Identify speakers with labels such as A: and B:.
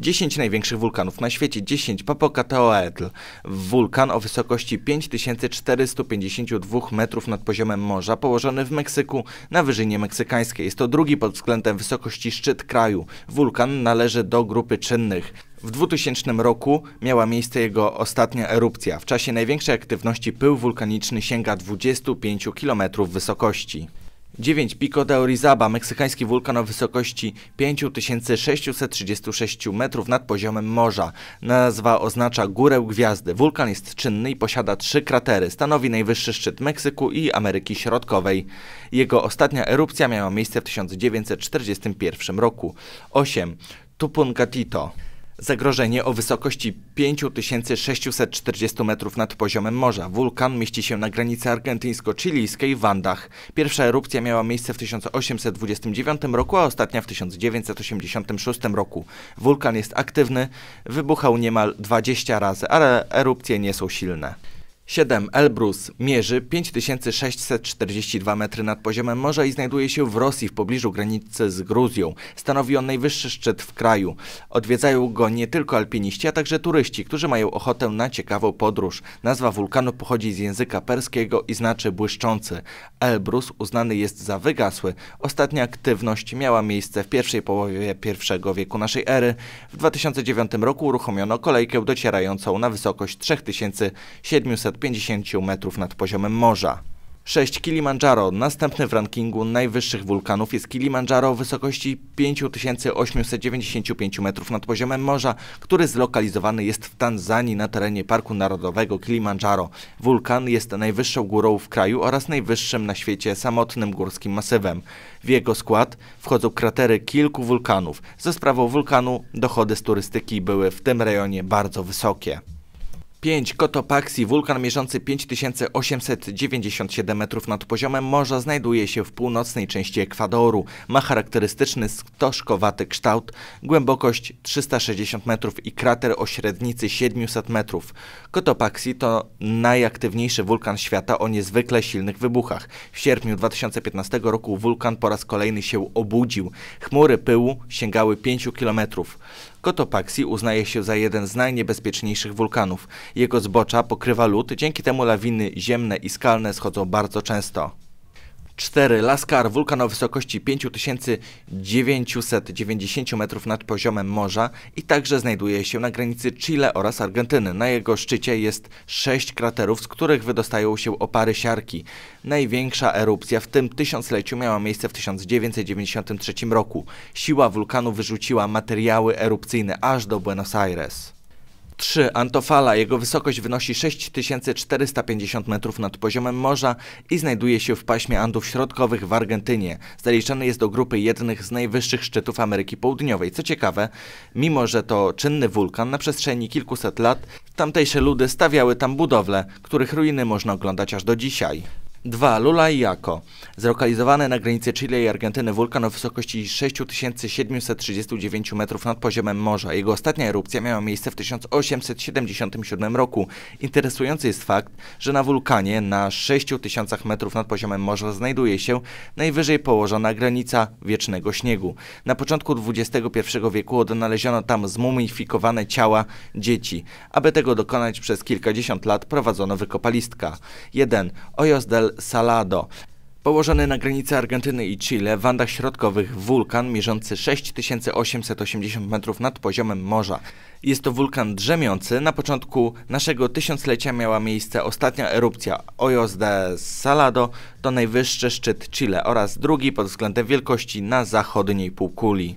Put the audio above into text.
A: 10 największych wulkanów na świecie, 10 Popocatépetl, wulkan o wysokości 5452 metrów nad poziomem morza, położony w Meksyku na wyżynie meksykańskiej. Jest to drugi pod względem wysokości szczyt kraju. Wulkan należy do grupy czynnych. W 2000 roku miała miejsce jego ostatnia erupcja. W czasie największej aktywności pył wulkaniczny sięga 25 km wysokości. 9. Pico de Orizaba, meksykański wulkan o wysokości 5636 metrów nad poziomem morza. Nazwa oznacza górę gwiazdy. Wulkan jest czynny i posiada trzy kratery. Stanowi najwyższy szczyt Meksyku i Ameryki Środkowej. Jego ostatnia erupcja miała miejsce w 1941 roku. 8. Tupuncatito. Zagrożenie o wysokości 5640 metrów nad poziomem morza. Wulkan mieści się na granicy argentyńsko-chilijskiej w Wandach. Pierwsza erupcja miała miejsce w 1829 roku, a ostatnia w 1986 roku. Wulkan jest aktywny, wybuchał niemal 20 razy, ale erupcje nie są silne. 7 Elbrus mierzy 5642 metry nad poziomem morza i znajduje się w Rosji w pobliżu granicy z Gruzją. Stanowi on najwyższy szczyt w kraju. Odwiedzają go nie tylko alpiniści, a także turyści, którzy mają ochotę na ciekawą podróż. Nazwa wulkanu pochodzi z języka perskiego i znaczy błyszczący. Elbrus uznany jest za wygasły. Ostatnia aktywność miała miejsce w pierwszej połowie I wieku naszej ery. W 2009 roku uruchomiono kolejkę docierającą na wysokość 3700 50 metrów nad poziomem morza. 6 Kilimandżaro. Następny w rankingu najwyższych wulkanów jest Kilimandżaro o wysokości 5895 metrów nad poziomem morza, który zlokalizowany jest w Tanzanii na terenie Parku Narodowego Kilimandżaro. Wulkan jest najwyższą górą w kraju oraz najwyższym na świecie samotnym górskim masywem. W jego skład wchodzą kratery kilku wulkanów. Ze sprawą wulkanu dochody z turystyki były w tym rejonie bardzo wysokie. 5. Kotopaxi, wulkan mierzący 5897 metrów nad poziomem morza, znajduje się w północnej części Ekwadoru. Ma charakterystyczny stożkowaty kształt, głębokość 360 metrów i krater o średnicy 700 metrów. Kotopaxi to najaktywniejszy wulkan świata o niezwykle silnych wybuchach. W sierpniu 2015 roku wulkan po raz kolejny się obudził. Chmury pyłu sięgały 5 kilometrów. Kotopaxi uznaje się za jeden z najniebezpieczniejszych wulkanów. Jego zbocza pokrywa lód, dzięki temu lawiny ziemne i skalne schodzą bardzo często. 4 Laskar, wulkan o wysokości 5990 metrów nad poziomem morza i także znajduje się na granicy Chile oraz Argentyny. Na jego szczycie jest 6 kraterów, z których wydostają się opary siarki. Największa erupcja w tym tysiącleciu miała miejsce w 1993 roku. Siła wulkanu wyrzuciła materiały erupcyjne aż do Buenos Aires. 3 Antofala. Jego wysokość wynosi 6450 metrów nad poziomem morza i znajduje się w paśmie Andów Środkowych w Argentynie. Zaliczany jest do grupy jednych z najwyższych szczytów Ameryki Południowej. Co ciekawe, mimo że to czynny wulkan, na przestrzeni kilkuset lat tamtejsze ludy stawiały tam budowle, których ruiny można oglądać aż do dzisiaj. 2. Lula i Jako. Zlokalizowany na granicy Chile i Argentyny wulkan o wysokości 6739 metrów nad poziomem morza. Jego ostatnia erupcja miała miejsce w 1877 roku. Interesujący jest fakt, że na wulkanie na 6000 metrów nad poziomem morza znajduje się najwyżej położona granica wiecznego śniegu. Na początku XXI wieku odnaleziono tam zmumifikowane ciała dzieci. Aby tego dokonać przez kilkadziesiąt lat prowadzono wykopalistka. 1. Ojos del Salado. Położony na granicy Argentyny i Chile, w Andach Środkowych wulkan mierzący 6880 metrów nad poziomem morza. Jest to wulkan drzemiący. Na początku naszego tysiąclecia miała miejsce ostatnia erupcja Ojos de Salado, to najwyższy szczyt Chile oraz drugi pod względem wielkości na zachodniej półkuli.